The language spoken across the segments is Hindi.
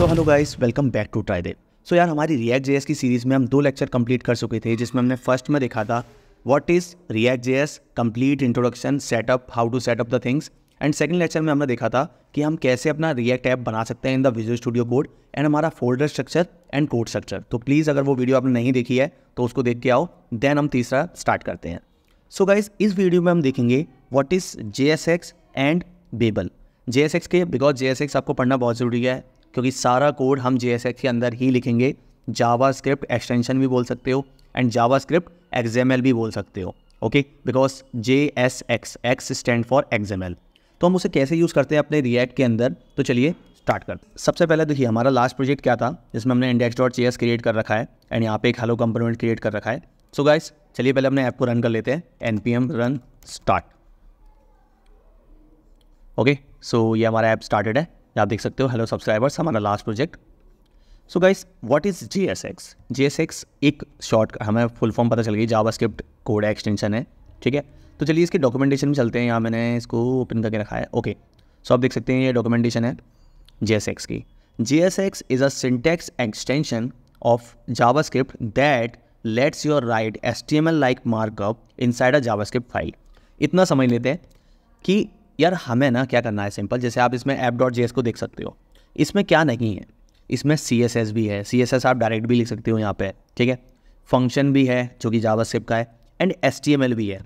So hello guys welcome back to ट्राई दे सो यार हमारी रिएक्ट जेएस की सीरीज़ में हम दो लेक्चर कंप्लीट कर चुके थे जिसमें हमने फर्स्ट में देखा था what is React JS complete introduction setup how to setup the things and second lecture में हमने देखा था कि हम कैसे अपना रिएक्ट ऐप बना सकते हैं in the visual studio board and हमारा folder structure and code structure तो प्लीज़ अगर वो वीडियो आपने नहीं देखी है तो उसको देख के आओ देन हम तीसरा स्टार्ट करते हैं सो so गाइज इस वीडियो में हम देखेंगे what is J and Babel J के बिकॉज जे आपको पढ़ना बहुत ज़रूरी है क्योंकि सारा कोड हम जे के अंदर ही लिखेंगे जावा स्क्रिप्ट एक्सटेंशन भी बोल सकते हो एंड जावा स्क्रिप्ट एक्जेमएल भी बोल सकते हो okay because J S X X stand for XML तो हम उसे कैसे यूज़ करते हैं अपने रिएक्ट के अंदर तो चलिए स्टार्ट करते हैं सबसे पहले देखिए हमारा लास्ट प्रोजेक्ट क्या था जिसमें हमने इंडेक्स डॉट जे क्रिएट कर रखा है एंड यहाँ पे एक हेलो कंपोनेंट क्रिएट कर रखा है सो गाइस चलिए पहले अपने ऐप को रन कर लेते हैं N P M run start okay so ये हमारा ऐप स्टार्टेड है आप देख सकते हो हेलो सब्सक्राइबर्स हमारा last project so guys what is J S X J S X एक शॉर्ट हमें फुल फॉर्म पता चल गई जावा स्क्रिप्ट कोड एक्सटेंशन है ठीक है तो चलिए इसके डॉक्यूमेंटेशन में चलते हैं यहाँ मैंने इसको ओपन करके रखा है ओके सो आप देख सकते हैं ये डॉक्यूमेंटेशन है जी एस एक्स की J S X is a syntax extension of JavaScript that lets your write S T M L like markup inside a JavaScript file इतना समझ लेते हैं कि यार हमें ना क्या करना है सिंपल जैसे आप इसमें ऐप डॉट एस को देख सकते हो इसमें क्या नहीं है इसमें सी एस एस भी है सी एस एस आप डायरेक्ट भी लिख सकते हो यहाँ पे ठीक है फंक्शन भी है जो कि जावा का है and S T M L भी है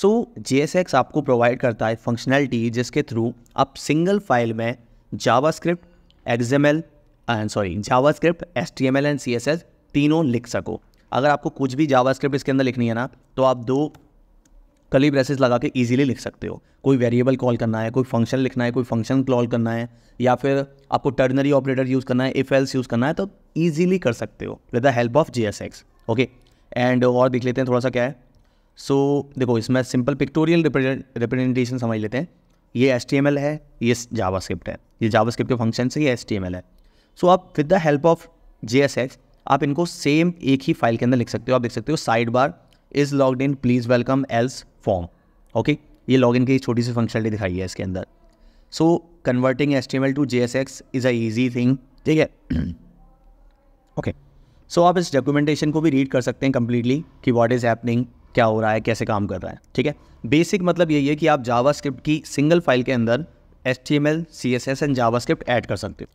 सो जे एस एक्स आपको प्रोवाइड करता है फंक्शनैलिटी जिसके थ्रू आप सिंगल फाइल में JavaScript X M L sorry JavaScript S T M L and C S S तीनों लिख सको अगर आपको कुछ भी जावा स्क्रिप्ट इसके अंदर लिखनी है ना तो आप दो कली ब्रेसेस लगा के ईजिली लिख सकते हो कोई वेरिएबल कॉल करना है कोई फंक्शन लिखना है कोई फंक्शन कॉल करना है या फिर आपको टर्नरी ऑपरेटर यूज़ करना है इफ़ एल्स यूज़ करना है तो ईजिली कर सकते हो with the help of G okay and और देख लेते हैं थोड़ा सा क्या है सो so, देखो इसमें सिंपल पिक्टोरियल रिप्रेजेंटेशन समझ लेते हैं ये एस है ये जावा है ये जावा के फंक्शन से ये एस है सो so, आप with the help of J आप इनको सेम एक ही फाइल के अंदर लिख सकते हो आप देख सकते हो sidebar is log in please welcome else form okay ये लॉग इन की छोटी सी फंक्शनलिटी दिखाई है इसके अंदर so converting S T M L to J S X is a easy thing ठीक है ओके सो आप इस डॉक्यूमेंटेशन को भी रीड कर सकते हैं कम्प्लीटली कि वॉट इज़ हैपनिंग क्या हो रहा है कैसे काम कर रहा है ठीक है बेसिक मतलब यही है कि आप जावा स्क्रिप्ट की सिंगल फाइल के अंदर S T M L C S S and JavaScript add कर सकते हो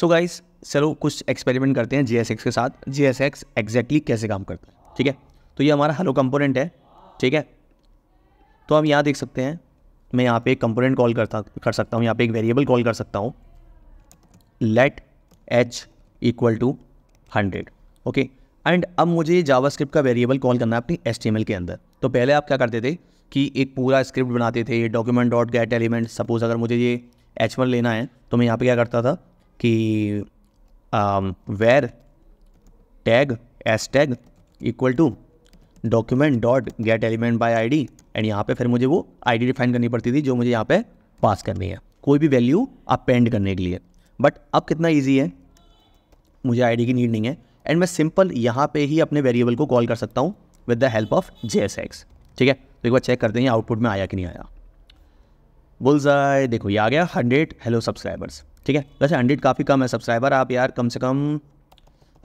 सो गाइज चलो कुछ एक्सपेरिमेंट करते हैं जी एस एक्स के साथ जी एस एक्स एग्जैक्टली कैसे काम करता है ठीक है तो ये हमारा हेलो कंपोनेंट है ठीक है तो हम यहाँ देख सकते हैं मैं यहाँ पे एक कंपोनेंट कॉल करता कर सकता हूँ यहाँ पे एक वेरिएबल कॉल कर सकता हूँ let H equal to hundred okay and अब मुझे स्क्रिप्ट का वेरिएबल कॉल करना है अपनी एस के अंदर तो पहले आप क्या करते थे कि एक पूरा स्क्रिप्ट बनाते थे document dot get element suppose अगर मुझे ये एच लेना है तो मैं यहाँ पे क्या करता था कि var tag S tag equal to document dot get element by D and यहाँ पे फिर मुझे वो आईडी डिफाइन करनी पड़ती थी जो मुझे यहाँ पे पास करनी है कोई भी वैल्यू अपेंड करने के लिए बट अब कितना ईजी है मुझे डी की नीड नहीं है एंड मैं सिंपल यहाँ पे ही अपने वेरिएबल को कॉल कर सकता हूँ with the help of J ठीक है तो एक बार चेक करते हैं आउटपुट में आया कि नहीं आया बोल जाए देखो ये आ गया हंड्रेड हेलो सब्सक्राइबर्स ठीक है वैसे हंड्रेड काफ़ी कम है सब्सक्राइबर आप यार कम से कम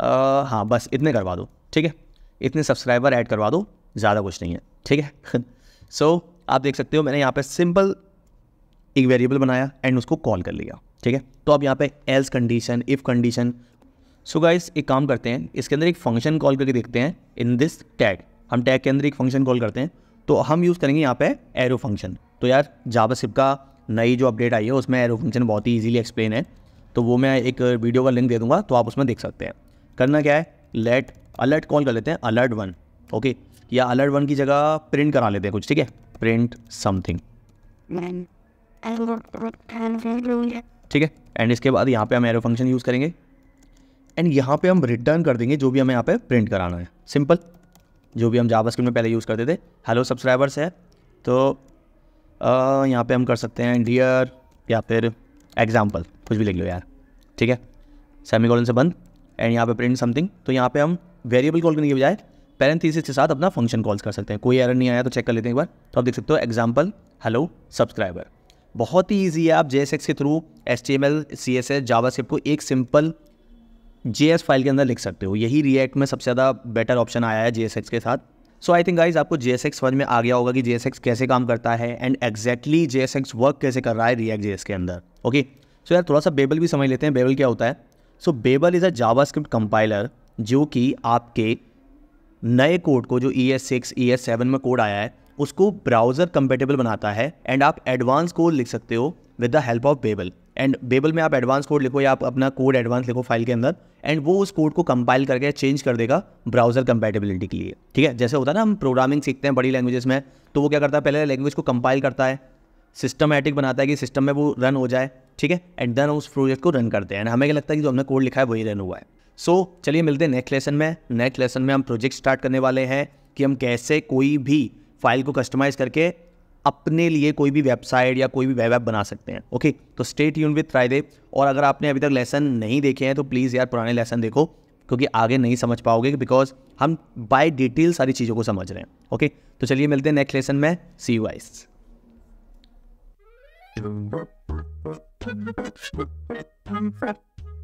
आ, हाँ बस इतने करवा दो ठीक है इतने सब्सक्राइबर ऐड करवा दो ज़्यादा कुछ नहीं है ठीक है सो so, आप देख सकते हो मैंने यहाँ पर सिंपल एक वेरिएबल बनाया एंड उसको कॉल कर लिया ठीक है तो आप यहाँ पे else condition if condition so guys एक काम करते हैं इसके अंदर एक फंक्शन कॉल करके देखते हैं इन दिस टैग हम टैग के अंदर एक फंक्शन कॉल करते हैं तो हम यूज़ करेंगे यहाँ पर एरो फंक्शन तो यार जावा का नई जो अपडेट आई है उसमें एरो फंक्शन बहुत ही ईजिली एक्सप्लेन है तो वो मैं एक वीडियो का लिंक दे दूंगा तो आप उसमें देख सकते हैं करना क्या है लेट अलर्ट कॉल कर लेते हैं अलर्ट वन ओके या अलर्ट वन की जगह प्रिंट करा लेते हैं कुछ ठीक है प्रिंट समथिंग ठीक है एंड इसके बाद यहाँ पे हम एरो फंक्शन यूज़ करेंगे एंड यहाँ पे हम रिटर्न कर देंगे जो भी हमें यहाँ पे प्रिंट कराना है सिंपल जो भी हम जावास्क्रिप्ट में पहले यूज़ करते थे हेलो सब्सक्राइबर्स है तो यहाँ पे हम कर सकते हैं डियर या फिर एग्जाम्पल कुछ भी लिख लो यार ठीक है सेमी कॉलन से बंद एंड यहाँ पे प्रिंट समथिंग तो यहाँ पे हम वेरिएबल कॉल करने के बजाय पैरेंथीसिस के साथ अपना फंक्शन कॉल्स कर सकते हैं कोई एरर नहीं आया तो चेक कर लेते हैं एक बार तो आप देख सकते हो एग्जाम्पल हेलो सब्सक्राइबर बहुत ही ईजी है आप जे के through S T M L C S S Java को एक सिंपल जे फाइल के अंदर लिख सकते हो यही रिएक्ट में सबसे ज़्यादा बेटर ऑप्शन आया है जे के साथ सो आई थिंक गाइज आपको जे एस एक्स समझ में आ गया होगा कि जे एस एक्स कैसे काम करता है and exactly J S X work कैसे कर रहा है रिएक्ट जे एस के अंदर ओके okay? सो so यार थोड़ा सा बेबल भी समझ लेते हैं बेबल क्या होता है so Babel is a JavaScript compiler जो कि आपके नए कोड को जो E S six E S seven में कोड आया है उसको ब्राउज़र कंपेटेबल बनाता है एंड आप एडवांस कोड लिख सकते हो with the help of Babel and Babel में आप एडवांस कोड लिखो या आप अपना कोड एडवांस लिखो फाइल के अंदर एंड वो उस कोड को कंपाइल करके चेंज कर देगा ब्राउजर कंपेटेबिलिटी के लिए ठीक है जैसे होता है ना हम प्रोग्रामिंग सीखते हैं बड़ी लैंग्वेजेस में तो वो क्या करता है पहले लैंग्वेज को कंपाइल करता है सिस्टमेटिक बनाता है कि सिस्टम में वो रन हो जाए ठीक है एंड देन उस प्रोजेक्ट को रन करते हैं हमें क्या लगता है कि जो हमने कोड लिखा है वही रन हुआ है सो so, चलिए मिलते हैं नेक्स्ट लेसन में नेक्स्ट लेसन में हम प्रोजेक्ट स्टार्ट करने वाले हैं कि हम कैसे कोई भी फाइल को कस्टमाइज़ करके अपने लिए कोई भी वेबसाइट या कोई भी वेब ऐप बना सकते हैं ओके okay, तो स्टेट यून विथ रायदेव और अगर आपने अभी तक लेसन नहीं देखे हैं तो प्लीज़ यार पुराने लेसन देखो क्योंकि आगे नहीं समझ पाओगे बिकॉज हम बाय डिटेल सारी चीज़ों को समझ रहे हैं ओके okay, तो चलिए मिलते हैं नेक्स्ट लेसन में सी यू आइस